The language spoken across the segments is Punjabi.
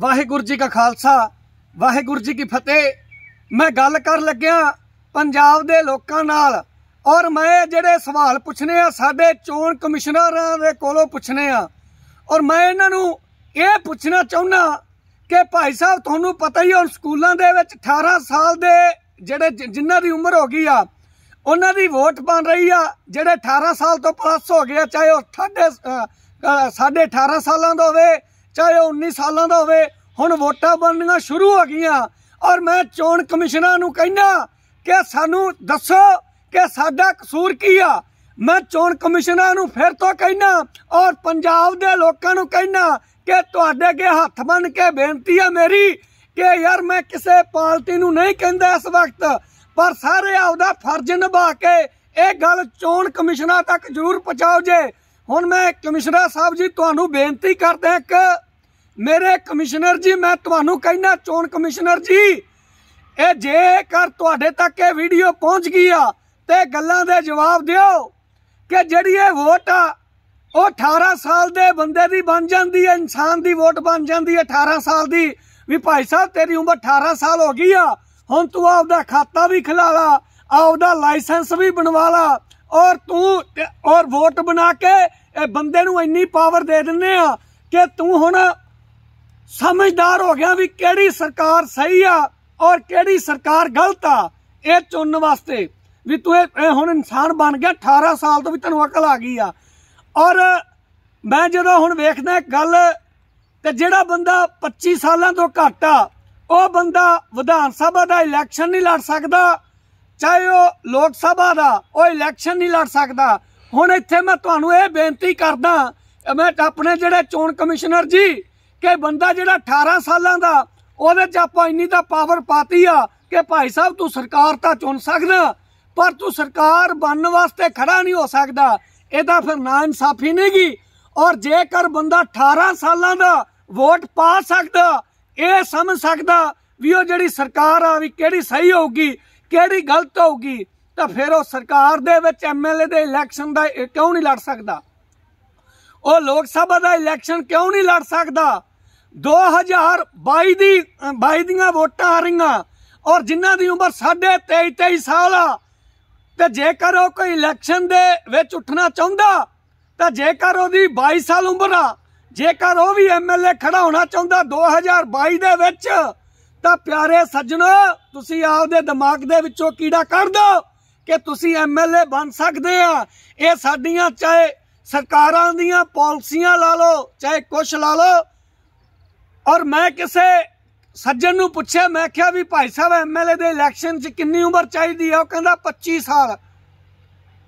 ਵਾਹਿਗੁਰੂ ਜੀ ਕਾ ਖਾਲਸਾ ਵਾਹਿਗੁਰੂ ਜੀ ਕੀ ਫਤਿਹ ਮੈਂ ਗੱਲ ਕਰ ਲੱਗਿਆ ਪੰਜਾਬ ਦੇ ਲੋਕਾਂ ਨਾਲ ਔਰ ਮੈਂ ਜਿਹੜੇ ਸਵਾਲ ਪੁੱਛਨੇ ਆ ਸਾਡੇ ਚੋਣ ਕਮਿਸ਼ਨਰਾਂ ਦੇ ਕੋਲੋਂ ਪੁੱਛਨੇ ਆ ਔਰ ਮੈਂ ਇਹਨਾਂ ਨੂੰ ਇਹ ਪੁੱਛਣਾ ਚਾਹੁੰਦਾ ਕਿ ਭਾਈ ਸਾਹਿਬ ਤੁਹਾਨੂੰ ਪਤਾ ਹੀ ਹੋ ਸਕੂਲਾਂ ਦੇ ਵਿੱਚ 18 ਸਾਲ ਦੇ ਜਿਹੜੇ ਜਿਨ੍ਹਾਂ ਦੀ ਉਮਰ ਹੋ ਗਈ ਆ ਉਹਨਾਂ ਦੀ ਵੋਟ ਬਣ ਰਹੀ ਆ ਜਿਹੜੇ 18 ਸਾਲ ਤੋਂ ਪਲੱਸ ਹੋ ਗਿਆ ਚਾਹੇ ਉਹ ਸਾਡੇ 18 ਸਾਲਾਂ ਦਾ ਹੋਵੇ ਚਾਹੇ 19 ਸਾਲਾਂ ਦਾ ਹੋਵੇ ਹੁਣ ਵੋਟਾਂ ਬਣਨੀਆਂ ਸ਼ੁਰੂ ਹੋ ਗਈਆਂ ਔਰ ਮੈਂ ਚੋਣ ਕਮਿਸ਼ਨਾਂ ਨੂੰ ਕਹਿੰਦਾ ਕਿ ਸਾਨੂੰ ਦੱਸੋ ਕਿ ਸਾਡਾ ਕਸੂਰ ਕੀ ਆ ਮੈਂ ਚੋਣ ਕਮਿਸ਼ਨਾਂ ਨੂੰ ਫਿਰ ਤੋਂ ਕਹਿਣਾ ਔਰ ਪੰਜਾਬ ਦੇ ਲੋਕਾਂ ਨੂੰ ਕਹਿਣਾ ਕਿ ਤੁਹਾਡੇ ਅੱਗੇ ਹੱਥ ਬੰਨ ਕੇ ਬੇਨਤੀ ਆ ਮੇਰੀ ਕਿ ਯਾਰ ਮੈਂ ਕਿਸੇ ਪਾਰਟੀ ਨੂੰ ਨਹੀਂ ਕਹਿੰਦਾ ਇਸ ਵਕਤ ਪਰ ਸਾਰੇ ਆਪਦਾ ਫਰਜ਼ ਨਿਭਾ ਕੇ ਇਹ ਗੱਲ ਚੋਣ ਕਮਿਸ਼ਨਾਂ ਤੱਕ ਜ਼ਰੂਰ ਪਹੁੰਚਾਓ ਜੇ ਹੁਣ ਮੈਂ ਕਮਿਸ਼ਨਰ ਸਾਹਿਬ ਜੀ ਤੁਹਾਨੂੰ ਬੇਨਤੀ ਕਰਦਾ ਇੱਕ ਮੇਰੇ ਕਮਿਸ਼ਨਰ ਜੀ ਮੈਂ ਤੁਹਾਨੂੰ ਕਹਿਣਾ ਚੋਣ ਕਮਿਸ਼ਨਰ ਜੀ ਇਹ ਜੇਕਰ ਤੁਹਾਡੇ ਤੱਕ ਇਹ ਵੀਡੀਓ ਪਹੁੰਚ ਗਈ ਆ ਤੇ ਗੱਲਾਂ ਦੇ ਜਵਾਬ ਦਿਓ ਕਿ ਜਿਹੜੀ ਇਹ ਵੋਟ ਆ ਉਹ 18 ਸਾਲ ਦੇ ਬੰਦੇ ਦੀ ਬਣ ਜਾਂਦੀ ਹੈ ਇਨਸਾਨ ਦੀ ਵੋਟ ਬਣ ਜਾਂਦੀ ਹੈ 18 ਸਾਲ ਦੀ ਵੀ ਭਾਈ ਸਾਹਿਬ ਤੇਰੀ ਉਮਰ 18 ਸਾਲ ਹੋ ਗਈ ਆ ਹੁਣ ਤੂੰ ਆਪਦਾ ਖਾਤਾ ਵੀ ਖਿਲਾ ਲਾ ਆਪਦਾ ਲਾਇਸੈਂਸ ਵੀ ਬਣਵਾ ਲਾ ਔਰ ਤੂੰ ਔਰ ਵੋਟ ਬਣਾ ਕੇ ਇਹ ਬੰਦੇ ਨੂੰ ਇੰਨੀ ਪਾਵਰ ਦੇ ਦਿੰਨੇ ਆ ਕਿ ਤੂੰ ਹੁਣ ਸਮਝਦਾਰ ਹੋ ਗਿਆ ਵੀ ਕਿਹੜੀ ਸਰਕਾਰ ਸਹੀ ਆ ਔਰ ਕਿਹੜੀ ਸਰਕਾਰ ਗਲਤ ਆ ਇਹ ਚੁਣਨ ਵਾਸਤੇ ਵੀ ਤੂੰ ਇਹ ਹੁਣ ਇਨਸਾਨ ਬਣ ਗਿਆ 18 ਸਾਲ ਤੋਂ ਵੀ ਤੈਨੂੰ ਅਕਲ ਆ ਗਈ ਆ ਔਰ ਮੈਂ ਜਦੋਂ ਹੁਣ ਵੇਖਦਾ ਗੱਲ ਤੇ ਜਿਹੜਾ ਬੰਦਾ 25 ਸਾਲਾਂ ਤੋਂ ਘੱਟ ਆ ਉਹ ਬੰਦਾ ਵਿਧਾਨ ਸਭਾ ਦਾ ਇਲੈਕਸ਼ਨ ਨਹੀਂ ਲੜ ਸਕਦਾ ਚਾਹੇ ਉਹ ਲੋਕ ਸਭਾ ਦਾ ਉਹ ਇਲੈਕਸ਼ਨ ਨਹੀਂ ਲੜ ਸਕਦਾ ਹੁਣ ਇੱਥੇ ਮੈਂ ਤੁਹਾਨੂੰ ਇਹ ਬੇਨਤੀ ਕਰਦਾ ਮੈਂ ਆਪਣੇ ਜਿਹੜੇ ਚੋਣ ਕਮਿਸ਼ਨਰ ਜੀ ਕਿ ਬੰਦਾ ਜਿਹੜਾ 18 ਸਾਲਾਂ ਦਾ ਉਹਦੇ 'ਚ ਆਪਾਂ ਇੰਨੀ ਤਾਂ ਪਾਵਰ ਪਾਤੀ ਆ ਕਿ ਭਾਈ ਸਾਹਿਬ ਤੂੰ ਸਰਕਾਰ ਤਾਂ ਚੁਣ ਸਕਦਾ ਪਰ ਤੂੰ ਸਰਕਾਰ ਬਣਨ ਵਾਸਤੇ ਖੜਾ ਨਹੀਂ ਹੋ ਸਕਦਾ ਇਹਦਾ ਫਿਰ ਨਾ ਇਨਸਾਫੀ ਨਹੀਂਗੀ ਔਰ ਜੇਕਰ ਬੰਦਾ 18 ਸਾਲਾਂ ਦਾ ਵੋਟ ਪਾ ਸਕਦਾ ਇਹ ਸਮਝ ਸਕਦਾ ਵੀ ਉਹ ਜਿਹੜੀ ਸਰਕਾਰ ਆ ਵੀ ਕਿਹੜੀ ਸਹੀ ਹੋਊਗੀ ਕਿਹੜੀ ਗਲਤ ਹੋਊਗੀ ਤਾਂ ਫਿਰ ਉਹ ਸਰਕਾਰ ਦੇ ਵਿੱਚ ਐਮਐਲਏ ਦੇ ਇਲੈਕਸ਼ਨ ਦਾ ਕਿਉਂ ਨਹੀਂ ਲੜ ਸਕਦਾ ਉਹ ਲੋਕ ਸਭਾ ਦਾ ਇਲੈਕਸ਼ਨ ਕਿਉਂ ਨਹੀਂ ਲੜ ਸਕਦਾ 2022 ਦੀ 22 ਦੀਆਂ ਵੋਟਾਂ ਆ ਰਹੀਆਂ ਔਰ ਜਿਨ੍ਹਾਂ ਦੀ ਉਮਰ 23 23 ਸਾਲ ਆ ਤੇ ਜੇਕਰ ਉਹ ਕੋਈ ਇਲੈਕਸ਼ਨ ਦੇ ਵਿੱਚ ਉੱਠਣਾ ਚਾਹੁੰਦਾ ਤਾਂ ਜੇਕਰ ਉਹਦੀ 22 ਸਾਲ ਉਮਰ ਆ ਜੇਕਰ ਉਹ ਵੀ ਐਮਐਲਏ ਖੜਾ ਹੋਣਾ ਚਾਹੁੰਦਾ 2022 ਦੇ ਵਿੱਚ ਤਾਂ ਪਿਆਰੇ ਸੱਜਣੋ ਤੁਸੀਂ ਆਪਦੇ ਦਿਮਾਗ ਦੇ ਵਿੱਚੋਂ ਕੀੜਾ ਕੱਢ ਦਿਓ ਕਿ ਤੁਸੀਂ ਐਮਐਲਏ ਬਣ ਸਕਦੇ ਆ ਇਹ ਸਾਡੀਆਂ ਚਾਹੇ ਸਰਕਾਰਾਂ ਦੀਆਂ ਪਾਲਿਸੀਆਂ ਲਾ ਲਓ ਚਾਹੇ ਕੁਛ ਲਾ ਲਓ ਔਰ ਮੈਂ ਕਿਸੇ ਸੱਜਣ ਨੂੰ ਪੁੱਛਿਆ ਮੈਂ ਕਿਹਾ ਵੀ ਭਾਈ ਸਾਹਿਬ ਐਮਐਲਏ ਦੇ ਇਲੈਕਸ਼ਨ 'ਚ ਕਿੰਨੀ ਉਮਰ ਚਾਹੀਦੀ ਆ ਉਹ ਕਹਿੰਦਾ 25 ਸਾਲ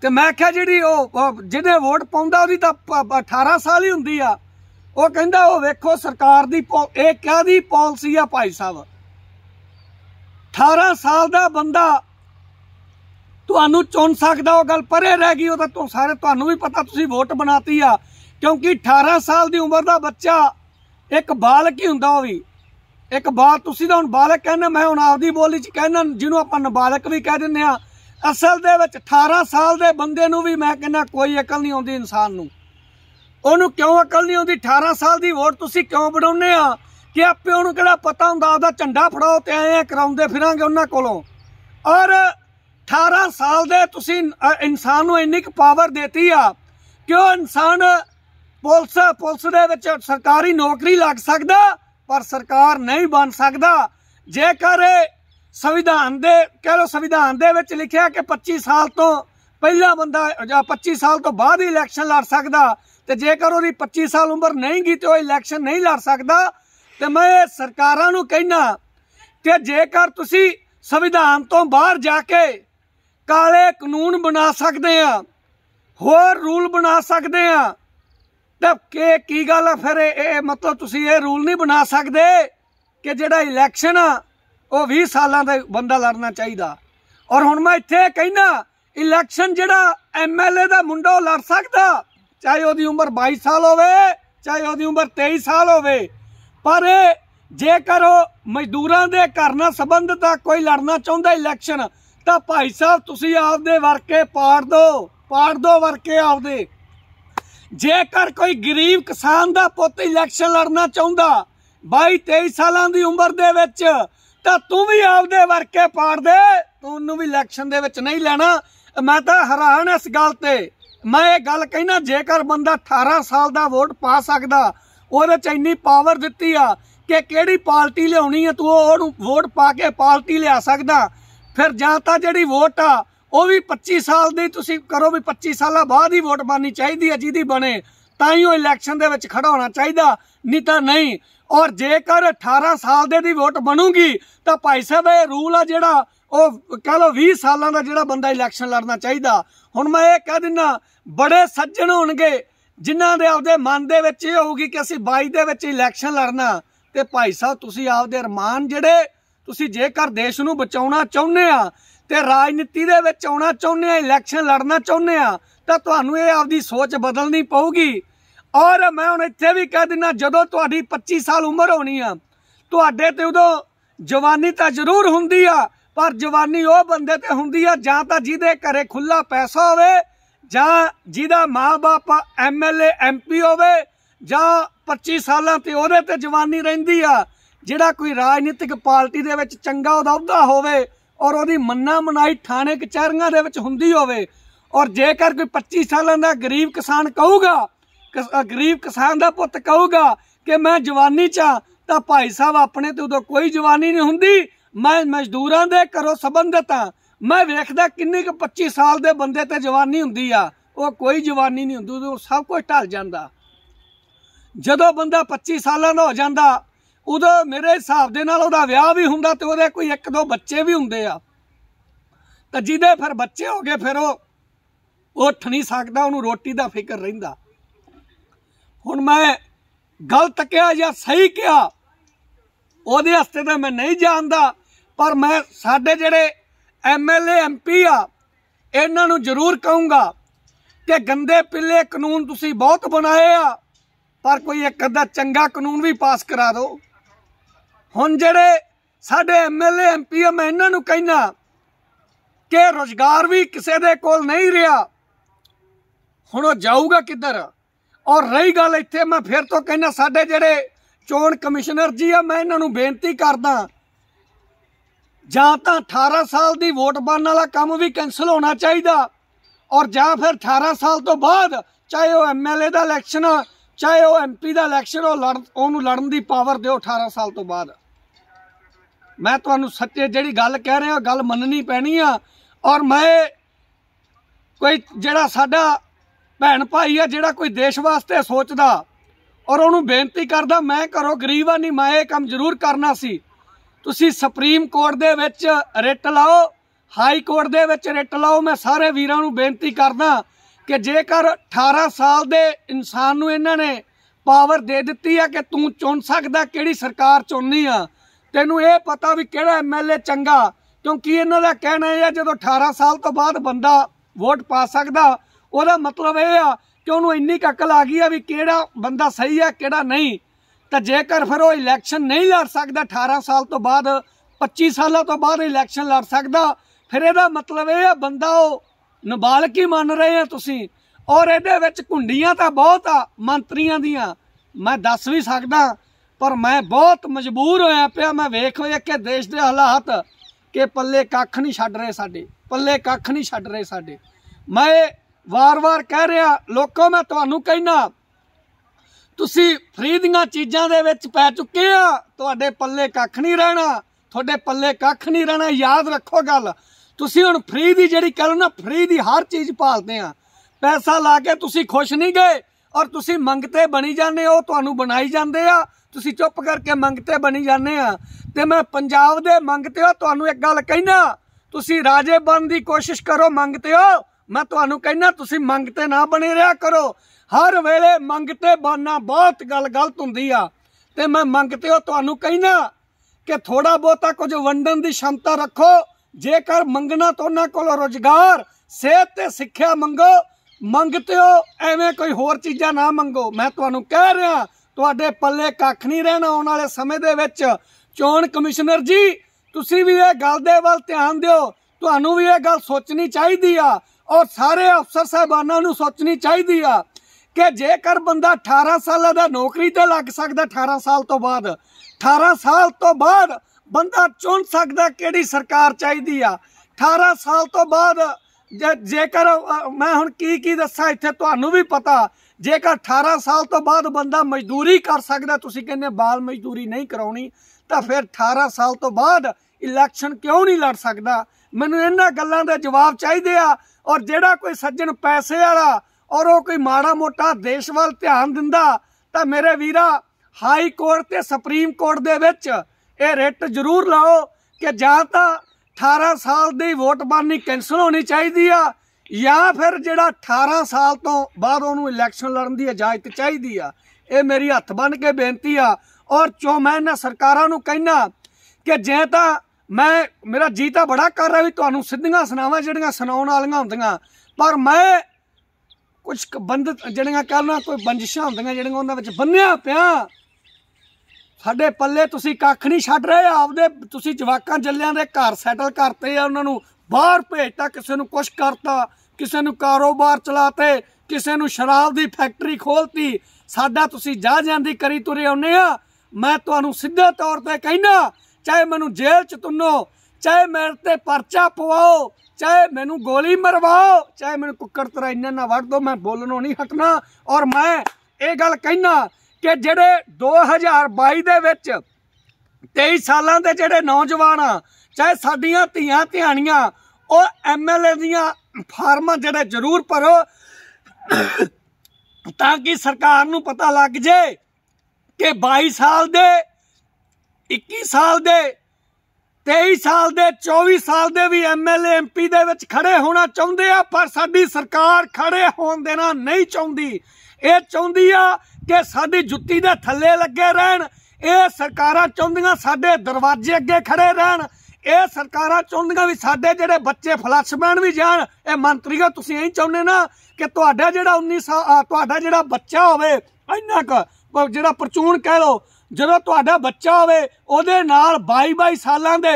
ਤੇ ਮੈਂ ਕਿਹਾ ਜਿਹੜੀ ਉਹ ਜਿਹਨੇ ਵੋਟ ਪਾਉਂਦਾ ਉਹਦੀ ਤਾਂ 18 ਸਾਲ ਹੀ ਹੁੰਦੀ ਆ ਉਹ ਕਹਿੰਦਾ ਉਹ ਵੇਖੋ ਸਰਕਾਰ ਦੀ ਇਹ ਕਾਦੀ ਪਾਲਿਸੀ ਆ ਭਾਈ ਸਾਹਿਬ 18 ਸਾਲ ਦਾ ਬੰਦਾ ਤੁਹਾਨੂੰ ਚੁਣ ਸਕਦਾ ਉਹ ਗੱਲ ਪਰੇ ਰਹਿ ਗਈ ਉਹ ਤਾਂ ਸਾਰੇ ਤੁਹਾਨੂੰ ਵੀ ਪਤਾ ਤੁਸੀਂ ਵੋਟ ਬਣਾਤੀ ਆ ਕਿਉਂਕਿ 18 ਸਾਲ ਦੀ ਉਮਰ ਦਾ ਬੱਚਾ ਇੱਕ ਬਾਲਕ ਹੀ ਹੁੰਦਾ ਉਹ ਵੀ ਇੱਕ ਬਾਤ ਤੁਸੀਂ ਤਾਂ ਹੁਣ ਬਾਲਕ ਕਹਿੰਦੇ ਮੈਂ ਹੁਣ ਆਪਦੀ ਬੋਲੀ 'ਚ ਕਹਿੰਦਾ ਜਿਹਨੂੰ ਆਪਾਂ ਨਾਬਾਲਕ ਵੀ ਕਹਿ ਦਿੰਦੇ ਆ ਅਸਲ ਦੇ ਵਿੱਚ 18 ਸਾਲ ਦੇ ਬੰਦੇ ਨੂੰ ਵੀ ਮੈਂ ਕਹਿੰਦਾ ਕੋਈ ਅਕਲ ਨਹੀਂ ਆਉਂਦੀ ਇਨਸਾਨ ਨੂੰ ਉਹਨੂੰ ਕਿਉਂ ਅਕਲ ਨਹੀਂ ਆਉਂਦੀ 18 ਸਾਲ ਦੀ ਵੋਟ ਤੁਸੀਂ ਕਿਉਂ ਬਣਾਉਂਦੇ ਆ ਕਿ ਆਪੇ ਉਹਨੂੰ ਕਿਹੜਾ ਪਤਾ ਹੁੰਦਾ ਆਪਦਾ ਝੰਡਾ ਫੜਾਓ ਤੇ ਐਂ ਕਰਾਉਂਦੇ ਫਿਰਾਂਗੇ ਉਹਨਾਂ ਕੋਲੋਂ ਔਰ 18 ਸਾਲ ਦੇ ਤੁਸੀਂ ਇਨਸਾਨ ਨੂੰ ਇੰਨੀ ਕੁ ਪਾਵਰ ਦਿੱਤੀ ਆ ਕਿ ਉਹ ਇਨਸਾਨ ਪੁਲਿਸ ਪੁਲਿਸ ਦੇ ਵਿੱਚ ਸਰਕਾਰੀ ਨੌਕਰੀ ਲੱਗ ਸਕਦਾ ਪਰ ਸਰਕਾਰ ਨਹੀਂ ਬਣ ਸਕਦਾ ਜੇਕਰ ਸੰਵਿਧਾਨ ਦੇ ਕਹ ਲੋ ਸੰਵਿਧਾਨ ਦੇ ਵਿੱਚ ਲਿਖਿਆ ਕਿ 25 ਸਾਲ ਤੋਂ ਪਹਿਲਾ ਬੰਦਾ ਜਾਂ 25 ਸਾਲ ਤੋਂ ਬਾਅਦ ਹੀ ਇਲੈਕਸ਼ਨ ਲੜ ਸਕਦਾ ਤੇ ਜੇਕਰ ਉਹਦੀ 25 ਸਾਲ ਉਮਰ ਨਹੀਂ ਗਈ ਤੇ ਉਹ ਇਲੈਕਸ਼ਨ ਨਹੀਂ ਲੜ ਸਕਦਾ ਤੇ ਮੈਂ ਸਰਕਾਰਾਂ ਨੂੰ ਕਹਿਣਾ ਕਿ ਜੇਕਰ ਤੁਸੀਂ ਸੰਵਿਧਾਨ ਤੋਂ ਬਾਹਰ ਜਾ ਕੇ ਕਾਲੇ ਕਾਨੂੰਨ ਬਣਾ ਸਕਦੇ ਆ ਹੋਰ ਰੂਲ ਬਣਾ ਸਕਦੇ ਆ ਤਾਂ ਕਿ ਕੀ ਗੱਲ ਆ ਫਿਰ ਇਹ ਮਤਲਬ ਤੁਸੀਂ ਇਹ ਰੂਲ ਨਹੀਂ ਬਣਾ ਸਕਦੇ ਕਿ ਜਿਹੜਾ ਇਲੈਕਸ਼ਨ ਆ ਉਹ 20 ਸਾਲਾਂ ਦਾ ਬੰਦਾ ਲੜਨਾ ਚਾਹੀਦਾ ਔਰ ਹੁਣ ਮੈਂ ਇੱਥੇ ਕਹਿਣਾ ਇਲੈਕਸ਼ਨ ਜਿਹੜਾ ਐਮਐਲਏ ਦਾ ਮੁੰਡਾ ਲੜ ਸਕਦਾ ਚਾਹੇ ਉਹਦੀ ਉਮਰ 22 ਸਾਲ ਹੋਵੇ ਚਾਹੇ ਉਹਦੀ ਉਮਰ 23 ਸਾਲ ਹੋਵੇ ਪਰ ਜੇਕਰ ਉਹ ਮਜ਼ਦੂਰਾਂ ਦੇ ਘਰ ਨਾਲ ਸੰਬੰਧਤ ਦਾ ਕੋਈ ਲੜਨਾ ਚਾਹੁੰਦਾ ਇਲੈਕਸ਼ਨ ਤਾਂ ਭਾਈ ਸਾਹਿਬ ਤੁਸੀਂ ਆਪਦੇ ਵਰਕੇ ਪਾੜ ਦਿਓ ਪਾੜ ਦਿਓ ਵਰਕੇ ਆਪਦੇ ਜੇਕਰ ਕੋਈ ਗਰੀਬ ਕਿਸਾਨ ਦਾ ਪੁੱਤ ਇਲੈਕਸ਼ਨ ਲੜਨਾ ਚਾਹੁੰਦਾ 22 23 ਸਾਲਾਂ ਦੀ ਉਮਰ ਦੇ ਵਿੱਚ ਤਾਂ ਤੂੰ ਵੀ ਆਪਦੇ ਵਰਕੇ ਪਾੜ ਦੇ ਤੂੰ ਵੀ ਇਲੈਕਸ਼ਨ ਦੇ ਵਿੱਚ ਨਹੀਂ ਲੈਣਾ ਮੈਂ ਤਾਂ ਹੈਰਾਨ ਇਸ ਗੱਲ ਤੇ ਮੈਂ ਇਹ ਗੱਲ ਕਹਿਣਾ ਜੇਕਰ ਬੰਦਾ 18 ਸਾਲ ਦਾ ਵੋਟ ਪਾ ਸਕਦਾ ਉਹਦੇ ਚ ਇੰਨੀ ਪਾਵਰ ਦਿੱਤੀ ਆ ਕਿ ਕਿਹੜੀ ਪਾਰਟੀ ਲਿਆਉਣੀ ਆ ਤੂੰ ਉਹ ਵੋਟ ਪਾ ਕੇ ਪਾਰਟੀ ਲਿਆ ਸਕਦਾ ਫਿਰ ਜਾਂ ਤਾਂ ਜਿਹੜੀ ਵੋਟ ਆ ਉਹ ਵੀ 25 ਸਾਲ ਦੀ ਤੁਸੀਂ ਕਰੋ ਵੀ 25 ਸਾਲਾਂ ਬਾਅਦ ਹੀ ਵੋਟ ਪਾਣੀ ਚਾਹੀਦੀ ਹੈ ਜਿਹਦੀ ਬਣੇ ਤਾਂ ਹੀ ਉਹ ਇਲੈਕਸ਼ਨ ਦੇ ਵਿੱਚ ਖੜਾ ਹੋਣਾ ਚਾਹੀਦਾ ਨਹੀਂ ਤਾਂ ਨਹੀਂ ਔਰ ਜੇਕਰ 18 ਸਾਲ ਦੇ ਦੀ ਵੋਟ ਬਣੂਗੀ ਤਾਂ ਭਾਈ ਸਾਹਿਬ ਇਹ ਰੂਲ ਆ ਜਿਹੜਾ ਉਹ ਕਹ ਲੋ 20 ਸਾਲਾਂ ਦਾ ਜਿਹੜਾ ਬੰਦਾ ਇਲੈਕਸ਼ਨ ਲੜਨਾ ਚਾਹੀਦਾ ਹੁਣ ਮੈਂ ਇਹ ਕਹਿ ਦਿੰਨਾ ਬੜੇ ਸੱਜਣ ਹੋਣਗੇ ਜਿਨ੍ਹਾਂ ਦੇ ਆਪਦੇ ਮਨ ਦੇ ਵਿੱਚ ਇਹ ਹੋਊਗੀ ਕਿ ਅਸੀਂ 22 ਦੇ ਵਿੱਚ ਇਲੈਕਸ਼ਨ ਲੜਨਾ ਤੇ ਭਾਈ ਸਾਹਿਬ ਤੁਸੀਂ ਆਪਦੇ ਅਰਮਾਨ ਜਿਹੜੇ ਤੁਸੀਂ ਜੇਕਰ ਦੇਸ਼ ਨੂੰ ਬਚਾਉਣਾ ਚਾਹੁੰਦੇ ਆ ਤੇ ਰਾਜਨੀਤੀ ਦੇ ਵਿੱਚ ਆਉਣਾ ਚਾਹੁੰਦੇ ਆ ਇਲੈਕਸ਼ਨ ਲੜਨਾ ਚਾਹੁੰਦੇ ਆ ਤਾਂ ਤੁਹਾਨੂੰ ਇਹ ਆਪਦੀ ਸੋਚ ਬਦਲਣੀ ਪਊਗੀ ਔਰ ਮੈਂ ਹੁਣ ਇੱਥੇ ਵੀ ਕਹਿ ਦਿੰਦਾ ਜਦੋਂ ਤੁਹਾਡੀ 25 ਸਾਲ ਉਮਰ ਹੋਣੀ ਆ ਤੁਹਾਡੇ ਤੇ ਉਦੋਂ ਜਵਾਨੀ ਤਾਂ ਜ਼ਰੂਰ ਹੁੰਦੀ ਆ ਪਰ ਜਵਾਨੀ ਉਹ ਬੰਦੇ ਤੇ ਹੁੰਦੀ ਆ ਜਾਂ ਤਾਂ ਜਿਹਦੇ ਘਰੇ ਖੁੱਲਾ ਪੈਸਾ ਹੋਵੇ ਜਾਂ ਜਿਹਦਾ ਮਾਪੇ ਐਮਐਲਏ ਐਮਪੀ ਹੋਵੇ ਜਾਂ 25 ਸਾਲਾਂ ਤੇ ਉਹਦੇ ਤੇ ਜਵਾਨੀ ਰਹਿੰਦੀ ਆ ਜਿਹੜਾ ਕੋਈ ਰਾਜਨੀਤਿਕ ਪਾਰਟੀ ਦੇ ਵਿੱਚ ਚੰਗਾ ਉਹਦਾ ਅਹੁਦਾ ਹੋਵੇ ਔਰ ਉਹਦੀ ਮੰਨਾ ਮਨਾਈ ਥਾਣੇ ਕਚਹਿਰੀਆਂ ਦੇ ਵਿੱਚ ਹੁੰਦੀ ਹੋਵੇ ਔਰ ਜੇਕਰ ਕੋਈ 25 ਸਾਲਾਂ ਦਾ ਗਰੀਬ ਕਿਸਾਨ ਕਹੂਗਾ ਗਰੀਬ ਕਿਸਾਨ ਦਾ ਪੁੱਤ ਕਹੂਗਾ ਕਿ ਮੈਂ ਜਵਾਨੀ ਚ ਤਾਂ ਭਾਈ ਸਾਹਿਬ ਆਪਣੇ ਤੇ ਉਦੋਂ ਕੋਈ ਜਵਾਨੀ ਨਹੀਂ ਹੁੰਦੀ ਮੈਂ ਮਜ਼ਦੂਰਾਂ ਦੇ ਘਰੋਂ ਸੰਬੰਧਤ ਆ ਮੈਂ ਵੇਖਦਾ ਕਿੰਨੇ ਕੁ 25 ਸਾਲ ਦੇ ਬੰਦੇ ਤੇ ਜਵਾਨੀ ਹੁੰਦੀ ਆ ਉਹ ਕੋਈ ਜਵਾਨੀ ਨਹੀਂ ਹੁੰਦੀ ਉਦੋਂ ਸਭ ਕੁਝ ਢਲ ਜਾਂਦਾ ਜਦੋਂ ਬੰਦਾ 25 ਸਾਲਾਂ ਦਾ ਹੋ ਜਾਂਦਾ ਉਹਦਾ ਮੇਰੇ ਹਿਸਾਬ ਦੇ ਨਾਲ ਉਹਦਾ ਵਿਆਹ ਵੀ ਹੁੰਦਾ ਤੇ ਉਹਦੇ ਕੋਈ ਇੱਕ ਦੋ ਬੱਚੇ ਵੀ ਹੁੰਦੇ ਆ ਤਾਂ ਜਿਹਦੇ ਫਿਰ ਬੱਚੇ ਹੋ ਗਏ ਫਿਰ ਉਹ ਉੱਠ ਨਹੀਂ ਸਕਦਾ ਉਹਨੂੰ ਰੋਟੀ ਦਾ ਫਿਕਰ ਰਹਿੰਦਾ ਹੁਣ ਮੈਂ ਗਲਤ ਕਿਹਾ ਜਾਂ ਸਹੀ ਕਿਹਾ ਉਹਦੇ ਹਸਤੇ ਤਾਂ ਮੈਂ ਨਹੀਂ ਜਾਣਦਾ ਪਰ ਮੈਂ ਸਾਡੇ ਜਿਹੜੇ ਐਮਐਲਏ ਐਮਪੀ ਆ ਇਹਨਾਂ ਨੂੰ ਜ਼ਰੂਰ ਕਹੂੰਗਾ ਕਿ ਗੰਦੇ ਪਿੱਲੇ ਕਾਨੂੰਨ ਤੁਸੀਂ ਬਹੁਤ ਬਣਾਏ ਆ ਪਰ ਕੋਈ ਇੱਕ ਅੱਧਾ ਚੰਗਾ ਕਾਨੂੰਨ ਵੀ ਪਾਸ ਕਰਾ ਦਿਓ ਹੁਣ ਜਿਹੜੇ ਸਾਡੇ ਐਮਐਲਏ ਐਮਪੀ ਮੈਂ ਇਹਨਾਂ ਨੂੰ ਕਹਿਣਾ ਕਿ ਰੋਜ਼ਗਾਰ ਵੀ ਕਿਸੇ ਦੇ ਕੋਲ ਨਹੀਂ ਰਿਹਾ ਹੁਣ ਉਹ ਜਾਊਗਾ ਕਿੱਧਰ ਔਰ ਰਹੀ ਗੱਲ ਇੱਥੇ ਮੈਂ ਫਿਰ ਤੋਂ ਕਹਿਣਾ ਸਾਡੇ ਜਿਹੜੇ ਚੋਣ ਕਮਿਸ਼ਨਰ ਜੀ ਆ ਮੈਂ ਇਹਨਾਂ ਨੂੰ ਬੇਨਤੀ ਕਰਦਾ ਜਾਂ ਤਾਂ 18 ਸਾਲ ਦੀ ਵੋਟ ਪਾਉਣ ਵਾਲਾ ਕੰਮ ਵੀ ਕੈਨਸਲ ਹੋਣਾ ਚਾਹੀਦਾ ਔਰ ਜਾਂ ਫਿਰ 18 ਸਾਲ ਤੋਂ ਬਾਅਦ ਚਾਹੇ ਉਹ ਐਮਐਲਏ ਦਾ ਇਲੈਕਸ਼ਨ ਚਾਹੇ ਉਹ ਐਮਪੀ ਦਾ ਇਲੈਕਸ਼ਨ ਉਹ ਲੜ ਉਹਨੂੰ ਲੜਨ ਦੀ ਪਾਵਰ ਦਿਓ 18 ਸਾਲ ਤੋਂ ਬਾਅਦ ਮੈਂ ਤੁਹਾਨੂੰ ਸੱਚੇ ਜਿਹੜੀ ਗੱਲ ਕਹਿ ਰਿਹਾ ਗੱਲ ਮੰਨਣੀ ਪੈਣੀ ਆ ਔਰ ਮੈਂ ਕੋਈ ਜਿਹੜਾ ਸਾਡਾ ਭੈਣ ਭਾਈ ਆ ਜਿਹੜਾ ਕੋਈ ਦੇਸ਼ ਵਾਸਤੇ ਸੋਚਦਾ ਔਰ ਉਹਨੂੰ ਬੇਨਤੀ ਕਰਦਾ ਮੈਂ ਕਰੋ ਗਰੀਬ ਆ ਨਹੀਂ ਮੈਂ ਇਹ ਕੰਮ ਜ਼ਰੂਰ ਕਰਨਾ ਸੀ ਤੁਸੀਂ ਸੁਪਰੀਮ ਕੋਰਟ ਦੇ ਵਿੱਚ ਰਿਟ ਲਾਓ ਹਾਈ ਕੋਰਟ ਦੇ ਵਿੱਚ ਰਿਟ ਲਾਓ ਮੈਂ ਸਾਰੇ ਵੀਰਾਂ ਨੂੰ ਬੇਨਤੀ ਕਰਦਾ ਕਿ ਜੇਕਰ 18 ਸਾਲ ਦੇ ਇਨਸਾਨ ਨੂੰ ਇਹਨਾਂ ਨੇ ਪਾਵਰ ਦੇ ਦਿੱਤੀ ਆ ਕਿ ਤੂੰ ਚੁਣ ਸਕਦਾ ਕਿਹੜੀ ਸਰਕਾਰ ਚੁਣਨੀ ਆ ਤੈਨੂੰ ਇਹ ਪਤਾ ਵੀ ਕਿਹੜਾ ਐਮਐਲਏ ਚੰਗਾ ਕਿਉਂਕਿ ਇਹਨਾਂ ਦਾ ਕਹਿਣਾ ਹੈ ਜਦੋਂ 18 ਸਾਲ ਤੋਂ ਬਾਅਦ ਬੰਦਾ ਵੋਟ ਪਾ ਸਕਦਾ ਉਹਦਾ ਮਤਲਬ ਇਹ ਆ ਕਿ ਉਹਨੂੰ ਇੰਨੀ ਕੱਕਲ ਆ ਗਈ ਆ ਵੀ ਕਿਹੜਾ ਬੰਦਾ ਸਹੀ ਆ ਕਿਹੜਾ ਨਹੀਂ ਤਾਂ ਜੇਕਰ ਫਿਰ ਉਹ ਇਲੈਕਸ਼ਨ ਨਹੀਂ ਲੜ ਸਕਦਾ 18 ਸਾਲ ਤੋਂ ਬਾਅਦ 25 ਸਾਲਾਂ ਤੋਂ ਬਾਅਦ ਇਲੈਕਸ਼ਨ ਲੜ ਸਕਦਾ ਫਿਰ ਇਹਦਾ ਮਤਲਬ ਇਹ ਆ ਬੰਦਾ ਉਹ ਨਾਬਾਲਗ ਹੀ ਮੰਨ ਰਹੇ ਆ ਤੁਸੀਂ ਔਰ ਇਹਦੇ ਵਿੱਚ ਕੁੰਡੀਆਂ ਤਾਂ ਬਹੁਤ ਆ ਮੰਤਰੀਆਂ ਦੀਆਂ ਮੈਂ ਦੱਸ ਵੀ ਸਕਦਾ ਪਰ ਮੈਂ ਬਹੁਤ ਮਜਬੂਰ ਹੋਇਆ ਪਿਆ ਮੈਂ ਵੇਖੋ ਇਹ ਕਿ ਦੇਸ਼ ਦੇ ਹਾਲਾਤ ਕਿ ਪੱਲੇ ਕੱਖ ਨਹੀਂ ਛੱਡ ਰਹੇ ਸਾਡੇ ਪੱਲੇ ਕੱਖ ਨਹੀਂ ਛੱਡ ਰਹੇ ਸਾਡੇ ਮੈਂ ਵਾਰ-ਵਾਰ ਕਹਿ ਰਿਹਾ ਲੋਕੋ ਮੈਂ ਤੁਹਾਨੂੰ ਕਹਿਣਾ ਤੁਸੀਂ ਫਰੀ ਦੀਆਂ ਚੀਜ਼ਾਂ ਦੇ ਵਿੱਚ ਪੈ ਚੁੱਕੇ ਆ ਤੁਹਾਡੇ ਪੱਲੇ ਕੱਖ ਨਹੀਂ ਰਹਿਣਾ ਤੁਹਾਡੇ ਪੱਲੇ ਕੱਖ ਨਹੀਂ ਰਹਿਣਾ ਯਾਦ ਰੱਖੋ ਗੱਲ ਤੁਸੀਂ ਹੁਣ ਫਰੀ ਦੀ ਜਿਹੜੀ ਕਰੋ ਨਾ ਫਰੀ ਦੀ ਹਰ ਚੀਜ਼ ਭਾਲਦੇ ਆ ਪੈਸਾ ਲਾ ਕੇ ਤੁਸੀਂ ਖੁਸ਼ ਨਹੀਂ ਗਏ ਔਰ ਤੁਸੀਂ ਮੰਗਤੇ ਬਣੀ ਜਾਂਦੇ ਹੋ ਤੁਹਾਨੂੰ ਬਣਾਈ ਜਾਂਦੇ ਆ ਤੁਸੀਂ ਚੁੱਪ ਕਰਕੇ ਮੰਗਤੇ ਬਣੀ ਜਾਂਦੇ ਆ ਤੇ ਮੈਂ ਪੰਜਾਬ ਦੇ ਮੰਗਤੇ ਹੋ ਤੁਹਾਨੂੰ ਇੱਕ ਗੱਲ ਕਹਿਣਾ ਤੁਸੀਂ ਰਾਜੇ ਬਣਨ ਦੀ ਕੋਸ਼ਿਸ਼ ਕਰੋ ਮੰਗਤੇ ਹੋ ਮੈਂ ਤੁਹਾਨੂੰ ਕਹਿਣਾ ਤੁਸੀਂ ਮੰਗਤੇ ਨਾ ਬਣੇ ਰਿਹਾ ਕਰੋ ਹਰ ਵੇਲੇ ਮੰਗਤੇ ਬਣਨਾ ਬਹੁਤ ਗੱਲ ਗਲਤ ਹੁੰਦੀ ਆ ਤੇ ਮੈਂ ਮੰਗਤੇ ਹੋ ਤੁਹਾਨੂੰ ਕਹਿਣਾ ਕਿ ਥੋੜਾ ਬੋਤਾ ਕੁਝ ਵੰਡਣ ਦੀ ਸ਼ਮਤਾ ਰੱਖੋ ਜੇਕਰ ਮੰਗਣਾ ਤੋਂ ਉਹਨਾਂ ਕੋਲ ਰੋਜ਼ਗਾਰ ਸਿਹਤ ਤੇ ਸਿੱਖਿਆ ਮੰਗੋ ਮੰਗਤੇ ਹੋ ਐਵੇਂ ਕੋਈ ਹੋਰ ਚੀਜ਼ਾਂ ਨਾ ਮੰਗੋ ਮੈਂ ਤੁਹਾਨੂੰ ਕਹਿ ਰਿਹਾ ਤੁਹਾਡੇ ਪੱਲੇ ਕੱਖ ਨਹੀਂ ਰਹਿਣਾ ਆਉਣ ਵਾਲੇ ਸਮੇਂ ਦੇ ਵਿੱਚ ਚੋਣ ਕਮਿਸ਼ਨਰ ਜੀ ਤੁਸੀਂ ਵੀ ਇਹ ਗੱਲ ਦੇ ਵੱਲ ਧਿਆਨ ਦਿਓ ਤੁਹਾਨੂੰ ਵੀ ਇਹ ਗੱਲ ਸੋਚਣੀ ਚਾਹੀਦੀ ਆ ਔਰ ਸਾਰੇ ਅਫਸਰ ਸਾਹਿਬਾਨਾਂ ਨੂੰ ਸੋਚਣੀ ਚਾਹੀਦੀ ਆ ਕਿ ਜੇਕਰ ਬੰਦਾ 18 ਸਾਲਾਂ ਦਾ ਨੌਕਰੀ ਤੇ ਲੱਗ ਸਕਦਾ 18 ਸਾਲ ਤੋਂ ਬਾਅਦ 18 ਸਾਲ ਤੋਂ ਬਾਅਦ ਬੰਦਾ ਚੁਣ ਸਕਦਾ ਕਿਹੜੀ ਸਰਕਾਰ ਚਾਹੀਦੀ ਆ 18 ਸਾਲ ਤੋਂ ਬਾਅਦ ਜੇਕਰ ਮੈਂ ਹੁਣ ਕੀ ਕੀ ਦੱਸਾਂ ਇੱਥੇ ਤੁਹਾਨੂੰ ਵੀ ਪਤਾ ਜੇਕਰ 18 ਸਾਲ ਤੋਂ ਬਾਅਦ ਬੰਦਾ ਮਜ਼ਦੂਰੀ ਕਰ ਸਕਦਾ ਤੁਸੀਂ ਕਹਿੰਦੇ ਬਾਲ ਮਜ਼ਦੂਰੀ ਨਹੀਂ ਕਰਾਉਣੀ ਤਾਂ ਫਿਰ 18 ਸਾਲ ਤੋਂ ਬਾਅਦ ਇਲੈਕਸ਼ਨ ਕਿਉਂ ਨਹੀਂ ਲੜ ਸਕਦਾ ਮੈਨੂੰ ਇਹਨਾਂ ਗੱਲਾਂ ਦਾ ਜਵਾਬ ਚਾਹੀਦੇ ਆ ਔਰ ਜਿਹੜਾ ਕੋਈ ਸੱਜਣ ਪੈਸੇ ਵਾਲਾ ਔਰ ਉਹ ਕੋਈ ਮਾੜਾ ਮੋਟਾ ਦੇਸ਼ ਵੱਲ ਧਿਆਨ ਦਿੰਦਾ ਤਾਂ ਮੇਰੇ ਵੀਰਾ ਹਾਈ ਕੋਰਟ ਤੇ ਸੁਪਰੀਮ ਕੋਰਟ ਦੇ ਵਿੱਚ ਇਹ ਰਿਟ ਜ਼ਰੂਰ ਲਾਓ ਕਿ ਜਾਂ ਤਾਂ 18 ਸਾਲ ਦੀ ਵੋਟ ਬਾਨੀ ਕੈਨਸਲ ਹੋਣੀ ਚਾਹੀਦੀ ਆ ਜਾਂ ਫਿਰ ਜਿਹੜਾ 18 ਸਾਲ ਤੋਂ ਬਾਅਦ ਉਹਨੂੰ ਇਲੈਕਸ਼ਨ ਲੜਨ ਦੀ ਇਜਾਜ਼ਤ ਚਾਹੀਦੀ ਆ ਇਹ ਮੇਰੀ ਹੱਥ ਬੰਨ ਕੇ ਬੇਨਤੀ ਆ ਔਰ ਚੋ ਮੈਂ ਨਾ ਸਰਕਾਰਾਂ ਨੂੰ ਕਹਿਣਾ ਕਿ ਜੇ ਤਾਂ ਮੈਂ ਮੇਰਾ ਜੀ ਤਾਂ ਬੜਾ ਕਰ ਰਿਹਾ ਵੀ ਤੁਹਾਨੂੰ ਸਿੱਧੀਆਂ ਸੁਣਾਵਾਂ ਜਿਹੜੀਆਂ ਸੁਣਾਉਣ ਵਾਲੀਆਂ ਹੁੰਦੀਆਂ ਪਰ ਮੈਂ ਕੁਝ ਬੰਦ ਜਿਹੜੀਆਂ ਕਹਿ ਕੋਈ ਬੰਜਿਸ਼ਾਂ ਹੁੰਦੀਆਂ ਜਿਹੜੀਆਂ ਉਹਨਾਂ ਵਿੱਚ ਬੰਨਿਆ ਪਿਆ ਸਾਡੇ ਪੱਲੇ ਤੁਸੀਂ ਕੱਖ ਨਹੀਂ ਛੱਡ ਰਹੇ ਆਪਦੇ ਤੁਸੀਂ ਜਵਾਕਾਂ ਜੱਲਿਆਂ ਦੇ ਘਰ ਸੈਟਲ ਕਰਤੇ ਆ ਉਹਨਾਂ ਨੂੰ ਬਾਹਰ ਭੇਜਤਾ ਕਿਸੇ ਨੂੰ ਕੁਝ ਕਰਤਾ ਕਿਸੇ ਨੂੰ ਕਾਰੋਬਾਰ ਚਲਾਤੇ ਕਿਸੇ ਨੂੰ ਸ਼ਰਾਬ ਦੀ ਫੈਕਟਰੀ ਖੋਲਤੀ ਸਾਡਾ ਤੁਸੀਂ ਜਾ ਜਾਂਦੀ ਕਰੀ ਤੁਰੇ ਆਉਨੇ ਆ ਮੈਂ ਤੁਹਾਨੂੰ ਸਿੱਧੇ ਤੌਰ ਤੇ ਕਹਿਣਾ ਚਾਹੇ ਮੈਨੂੰ ਜੇਲ੍ਹ ਚ ਤੁੰਨੋ ਚਾਹੇ ਮੇਰੇ ਤੇ ਪਰਚਾ ਪਵਾਓ ਚਾਹੇ ਮੈਨੂੰ ਗੋਲੀ ਮਰਵਾਓ ਚਾਹੇ ਮੈਨੂੰ ਕੁੱਕੜ ਤਰ੍ਹਾਂ ਇੰਨਾ ਨਾ ਵੜ ਦੋ ਮੈਂ ਬੋਲਣੋਂ ਨਹੀਂ ਹਟਣਾ ਔਰ ਮੈਂ ਇਹ ਗੱਲ ਕਹਿਣਾ ਕਿ ਜਿਹੜੇ 2022 ਦੇ ਵਿੱਚ 23 ਸਾਲਾਂ ਦੇ ਜਿਹੜੇ ਨੌਜਵਾਨ ਆ ਚਾਹੇ ਸਾਡੀਆਂ ਧੀਆਂ ਧਿਆਣੀਆਂ ਉਹ ਐਮਐਲਏ ਦੀਆਂ ਫਾਰਮਾਂ ਜਿਹੜੇ ਜ਼ਰੂਰ ਭਰੋ ਤਾਂ ਕਿ ਸਰਕਾਰ ਨੂੰ ਪਤਾ ਲੱਗ ਜੇ ਕਿ 22 ਸਾਲ ਦੇ 21 ਸਾਲ ਦੇ 23 ਸਾਲ ਦੇ 24 ਸਾਲ ਦੇ ਵੀ ਐਮਐਲਏ ਐਮਪੀ ਦੇ ਵਿੱਚ ਖੜੇ ਹੋਣਾ ਚਾਹੁੰਦੇ ਆ ਪਰ ਸਾਡੀ ਸਰਕਾਰ ਖੜੇ ਹੋਣ ਦੇਣਾ ਨਹੀਂ ਚਾਹੁੰਦੀ ਇਹ ਚਾਹੁੰਦੀ ਆ ਕਿ ਸਾਡੀ ਜੁੱਤੀ ਦੇ ਥੱਲੇ ਲੱਗੇ ਰਹਿਣ ਇਹ ਸਰਕਾਰਾਂ ਚਾਹੁੰਦੀਆਂ ਸਾਡੇ ਦਰਵਾਜ਼ੇ ਅੱਗੇ ਖੜੇ ਰਹਿਣ ਇਹ ਸਰਕਾਰਾਂ ਚਾਹੁੰਦੀਆਂ ਵੀ ਸਾਡੇ ਜਿਹੜੇ ਬੱਚੇ ਫਲਸ਼ਮੈਨ ਵੀ ਜਾਣ ਇਹ ਮੰਤਰੀਓ ਤੁਸੀਂ ਇਹੀ ਚਾਹੁੰਦੇ ਨਾ ਕਿ ਤੁਹਾਡਾ ਜਿਹੜਾ 19 ਤੁਹਾਡਾ ਜਿਹੜਾ ਬੱਚਾ ਹੋਵੇ ਇੰਨਾ ਕ ਜਿਹੜਾ ਪਰਚੂਨ ਕਹਿ ਲੋ ਜਦੋਂ ਤੁਹਾਡਾ ਬੱਚਾ ਹੋਵੇ ਉਹਦੇ ਨਾਲ 22 22 ਸਾਲਾਂ ਦੇ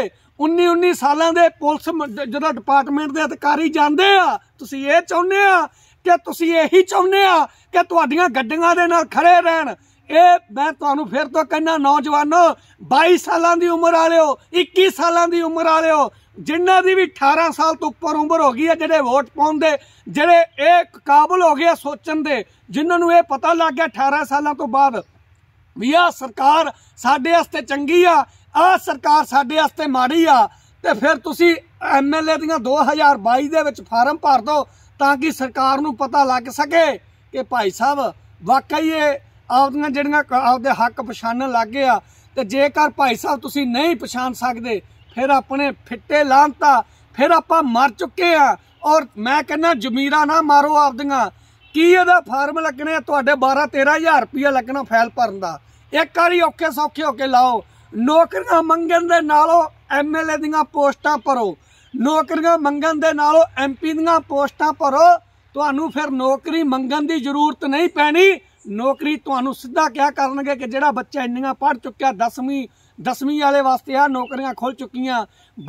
19 19 ਸਾਲਾਂ ਦੇ ਪੁਲਿਸ ਜਿਹੜਾ ਡਿਪਾਰਟਮੈਂਟ ਦੇ ਅਧਿਕਾਰੀ ਜਾਂਦੇ ਆ ਤੁਸੀਂ ਇਹ ਚਾਹੁੰਦੇ ਆ ਕਿ ਤੁਸੀਂ ਇਹੀ ਚਾਹੁੰਦੇ ਆ ਕਿ ਤੁਹਾਡੀਆਂ ਗੱਡੀਆਂ ਦੇ ਨਾਲ ਖੜੇ ਰਹਿਣ ਇਹ ਮੈਂ ਤੁਹਾਨੂੰ ਫਿਰ ਤੋਂ ਕਹਿੰਦਾ ਨੌਜਵਾਨੋ 22 ਸਾਲਾਂ ਦੀ ਉਮਰ ਵਾਲਿਓ 21 ਸਾਲਾਂ ਦੀ ਉਮਰ ਵਾਲਿਓ ਜਿਨ੍ਹਾਂ ਦੀ ਵੀ 18 ਸਾਲ ਤੋਂ ਉੱਪਰ ਉਮਰ ਹੋ ਗਈ ਹੈ ਜਿਹੜੇ ਵੋਟ ਪਾਉਣ ਦੇ ਜਿਹੜੇ ਇਹ ਕਾਬਲ ਹੋ ਗਏ ਸੋਚਣ ਦੇ ਜਿਨ੍ਹਾਂ ਨੂੰ ਇਹ ਪਤਾ ਲੱਗ ਗਿਆ 18 ਸਾਲਾਂ ਤੋਂ ਬਾਅਦ ਵੀ ਆ ਸਰਕਾਰ ਸਾਡੇ ਵਾਸਤੇ ਚੰਗੀ ਆ ਆ ਸਰਕਾਰ ਸਾਡੇ ਵਾਸਤੇ ਮਾੜੀ ਆ ਤੇ ਫਿਰ ਤੁਸੀਂ ਐਮਐਲਏ ਦੀਆਂ 2022 ਦੇ ਵਿੱਚ ਫਾਰਮ ਭਰ ਦਿਓ ਤਾਂ ਕਿ ਸਰਕਾਰ ਨੂੰ ਪਤਾ ਲੱਗ ਸਕੇ ਕਿ ਭਾਈ ਸਾਹਿਬ ਵਾਕਈ ਇਹ ਆਪਦੀਆਂ ਜਿਹੜੀਆਂ ਆਪਦੇ ਹੱਕ ਪਛਾਣਨ ਲੱਗ ਗਿਆ ਤੇ ਜੇਕਰ ਭਾਈ ਸਾਹਿਬ ਤੁਸੀਂ ਨਹੀਂ ਪਛਾਣ ਸਕਦੇ ਫਿਰ ਆਪਣੇ ਫਿੱਟੇ ਲਾਂਤਾ ਫਿਰ ਆਪਾਂ ਮਰ ਚੁੱਕੇ ਆ ਔਰ ਮੈਂ ਕਹਿੰਦਾ ਜ਼ਮੀਰਾ ਨਾ ਮਾਰੋ ਆਪਦੀਆਂ ਕੀ ਇਹਦਾ ਫਾਰਮ ਲੱਗਣੇ ਤੁਹਾਡੇ 12 13000 ਰੁਪਏ ਲੱਗਣਾ ਫਾਈਲ ਭਰਨ ਦਾ ਇੱਕ ਵਾਰੀ ਔਖੇ ਸੌਖੇ ਹੋ ਕੇ ਲਾਓ ਨੌਕਰੀਆਂ ਮੰਗਣ ਦੇ ਨਾਲੋਂ ਐਮਐਲਏ ਦੀਆਂ ਪੋਸਟਾਂ ਭਰੋ ਨੌਕਰੀਆਂ ਮੰਗਣ ਦੇ ਨਾਲ ਐਮਪੀ ਦੀਆਂ ਪੋਸਟਾਂ ਭਰੋ ਤੁਹਾਨੂੰ ਫਿਰ ਨੌਕਰੀ ਮੰਗਣ ਦੀ ਜ਼ਰੂਰਤ ਨਹੀਂ ਪੈਣੀ ਨੌਕਰੀ ਤੁਹਾਨੂੰ ਸਿੱਧਾ ਕਿਹਾ ਕਰਨਗੇ ਕਿ ਜਿਹੜਾ ਬੱਚਾ ਇੰਨੀਆਂ ਪੜ ਚੁੱਕਿਆ 10ਵੀਂ 10ਵੀਂ ਵਾਲੇ ਵਾਸਤੇ ਆ ਨੌਕਰੀਆਂ ਖੁੱਲ ਚੁੱਕੀਆਂ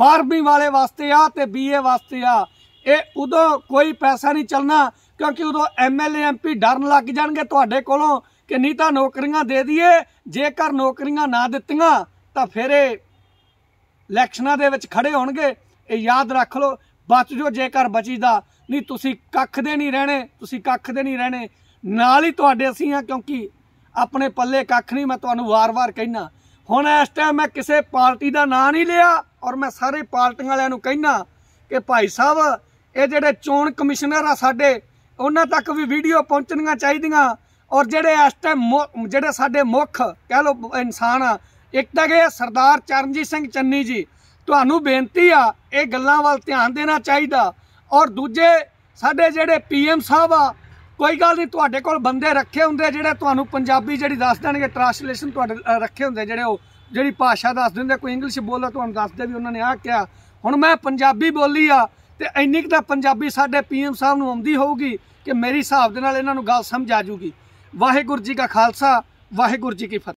12ਵੀਂ ਵਾਲੇ ਵਾਸਤੇ ਆ ਤੇ ਬੀਏ ਵਾਸਤੇ ਆ ਇਹ ਉਦੋਂ ਕੋਈ ਪੈਸਾ ਨਹੀਂ ਚੱਲਣਾ ਕਿਉਂਕਿ ਉਦੋਂ ਐਮਐਲਏ ਐਮਪੀ ਡਰਨ ਲੱਗ ਜਾਣਗੇ ਤੁਹਾਡੇ ਕੋਲੋਂ ਕਿ ਨਹੀਂ ਤਾਂ ਨੌਕਰੀਆਂ ਦੇ ਦਈਏ ਜੇਕਰ ਨੌਕਰੀਆਂ ਨਾ ਦਿੱਤੀਆਂ ਤਾਂ ਫਿਰ ਇਹ ਇਲੈਕਸ਼ਨਾਂ ਦੇ ਵਿੱਚ ਖੜੇ ਹੋਣਗੇ ਇਹ ਯਾਦ ਰੱਖ ਲਓ ਬਚ ਜੋ ਜੇਕਰ ਬਚੀਦਾ ਨਹੀਂ ਤੁਸੀਂ ਕੱਖ ਦੇ ਨਹੀਂ ਰਹਿਣੇ ਤੁਸੀਂ ਕੱਖ ਦੇ ਨਹੀਂ ਰਹਿਣੇ ਨਾਲ ਹੀ ਤੁਹਾਡੇ ਅਸੀਂ ਆ ਕਿਉਂਕਿ ਆਪਣੇ ਪੱਲੇ ਕੱਖ ਨਹੀਂ ਮੈਂ ਤੁਹਾਨੂੰ ਵਾਰ-ਵਾਰ ਕਹਿਣਾ ਹੁਣ ਇਸ ਟਾਈਮ ਮੈਂ ਕਿਸੇ ਪਾਰਟੀ ਦਾ ਨਾਂ ਨਹੀਂ ਲਿਆ ਔਰ ਮੈਂ ਸਾਰੇ ਪਾਰਟੀਆਂ ਵਾਲਿਆਂ ਨੂੰ ਕਹਿਣਾ ਕਿ ਭਾਈ ਸਾਹਿਬ ਇਹ ਜਿਹੜੇ ਚੋਣ ਕਮਿਸ਼ਨਰ ਆ ਸਾਡੇ ਉਹਨਾਂ ਤੱਕ ਵੀ ਵੀਡੀਓ ਪਹੁੰਚਣੀਆਂ ਚਾਹੀਦੀਆਂ ਔਰ ਜਿਹੜੇ ਇਸ ਟਾਈਮ ਜਿਹੜੇ ਸਾਡੇ ਮੁੱਖ ਕਹਿ ਲੋ ਇਨਸਾਨ ਆ ਇੱਕ ਤਾਂ ਇਹ ਸਰਦਾਰ ਚਰਨਜੀਤ ਸਿੰਘ ਚੰਨੀ ਜੀ ਤੁਹਾਨੂੰ ਬੇਨਤੀ ਆ ਇਹ ਗੱਲਾਂ ਵੱਲ ਧਿਆਨ ਦੇਣਾ ਚਾਹੀਦਾ ਔਰ ਦੂਜੇ ਸਾਡੇ ਜਿਹੜੇ ਪੀਐਮ ਸਾਹਿਬ ਆ ਕੋਈ ਗੱਲ ਨਹੀਂ ਤੁਹਾਡੇ ਕੋਲ ਬੰਦੇ ਰੱਖੇ ਹੁੰਦੇ ਜਿਹੜੇ ਤੁਹਾਨੂੰ ਪੰਜਾਬੀ ਜਿਹੜੀ ਦੱਸ ਦੇਣਗੇ ਟ੍ਰਾਂਸਲੇਸ਼ਨ ਤੁਹਾਡੇ ਰੱਖੇ ਹੁੰਦੇ ਜਿਹੜੇ ਉਹ ਜਿਹੜੀ ਭਾਸ਼ਾ ਦੱਸ ਦਿੰਦੇ ਕੋਈ ਇੰਗਲਿਸ਼ ਬੋਲਦਾ ਤੁਹਾਨੂੰ ਦੱਸਦੇ ਵੀ ਉਹਨਾਂ ਨੇ ਆ ਕਿਹਾ ਹੁਣ ਮੈਂ ਪੰਜਾਬੀ ਬੋਲੀ ਆ ਤੇ ਇੰਨੀ ਕਿ ਤਾਂ ਪੰਜਾਬੀ ਸਾਡੇ ਪੀਐਮ ਸਾਹਿਬ ਨੂੰ ਆਉਂਦੀ ਹੋਊਗੀ ਕਿ ਮੇਰੀ ਹਿਸਾਬ ਦੇ ਨਾਲ ਇਹਨਾਂ ਨੂੰ ਗੱਲ ਸਮਝ ਆ ਜੂਗੀ ਵਾਹਿਗੁਰੂ ਜੀ ਕਾ ਖਾਲਸਾ ਵਾਹਿਗੁਰੂ ਜੀ ਕੀ ਫਤਿਹ